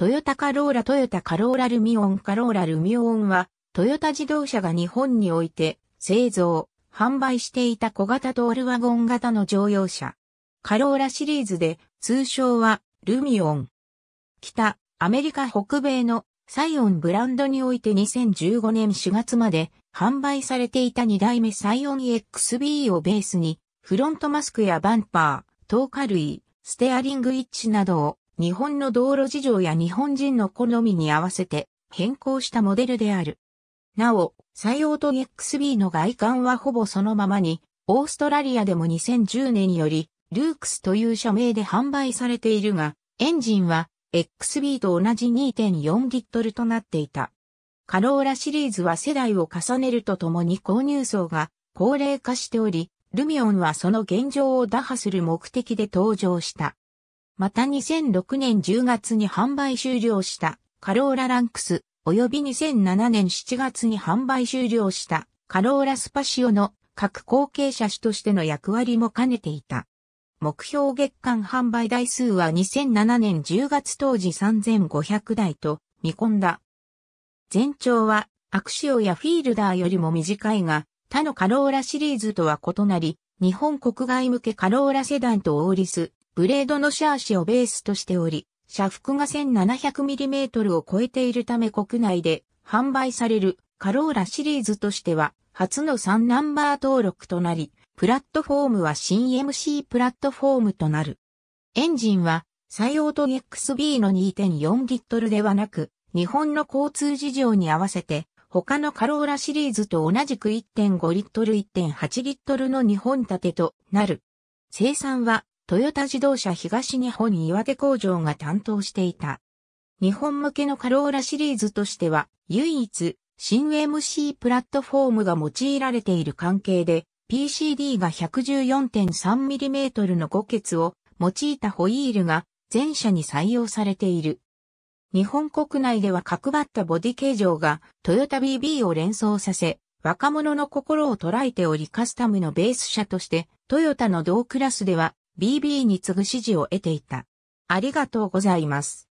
トヨタカローラトヨタカローラルミオンカローラルミオンは、トヨタ自動車が日本において製造、販売していた小型トールワゴン型の乗用車。カローラシリーズで通称はルミオン。北、アメリカ北米のサイオンブランドにおいて2015年4月まで販売されていた2代目サイオン XB をベースに、フロントマスクやバンパー、透過類、ステアリングイッチなどを日本の道路事情や日本人の好みに合わせて変更したモデルである。なお、サオート XB の外観はほぼそのままに、オーストラリアでも2010年より、ルークスという社名で販売されているが、エンジンは XB と同じ2.4リットルとなっていた。カローラシリーズは世代を重ねるとともに購入層が高齢化しており、ルミオンはその現状を打破する目的で登場した。また2006年10月に販売終了したカローラランクス、及び2007年7月に販売終了したカローラスパシオの各後継者種としての役割も兼ねていた。目標月間販売台数は2007年10月当時3500台と見込んだ。全長はアクシオやフィールダーよりも短いが、他のカローラシリーズとは異なり、日本国外向けカローラセダンとオーリス、ブレードのシャーシをベースとしており、車幅が 1700mm を超えているため国内で販売されるカローラシリーズとしては初の3ナンバー登録となり、プラットフォームは新 MC プラットフォームとなる。エンジンは、サイオート XB の2.4リットルではなく、日本の交通事情に合わせて、他のカローラシリーズと同じく1.5リットル1.8リットルの2本立てとなる。生産はトヨタ自動車東日本岩手工場が担当していた。日本向けのカローラシリーズとしては、唯一、新 MC プラットフォームが用いられている関係で、PCD が 114.3mm の5欠を用いたホイールが全車に採用されている。日本国内では角張ったボディ形状がトヨタ BB を連想させ、若者の心を捉えておりカスタムのベース車としてトヨタの同クラスでは BB に次ぐ支持を得ていた。ありがとうございます。